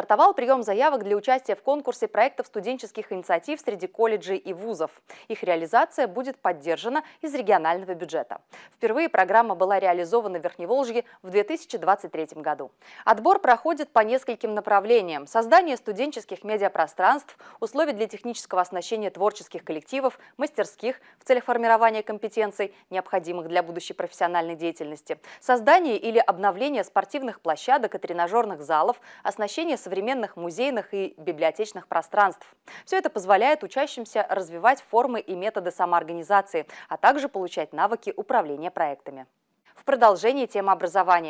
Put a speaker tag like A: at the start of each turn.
A: Стартовал прием заявок для участия в конкурсе проектов студенческих инициатив среди колледжей и вузов. Их реализация будет поддержана из регионального бюджета. Впервые программа была реализована в Верхневолжье в 2023 году. Отбор проходит по нескольким направлениям. Создание студенческих медиапространств, условия для технического оснащения творческих коллективов, мастерских в целях формирования компетенций, необходимых для будущей профессиональной деятельности, создание или обновление спортивных площадок и тренажерных залов, оснащение современных современных музейных и библиотечных пространств. Все это позволяет учащимся развивать формы и методы самоорганизации, а также получать навыки управления проектами. В продолжении темы образования.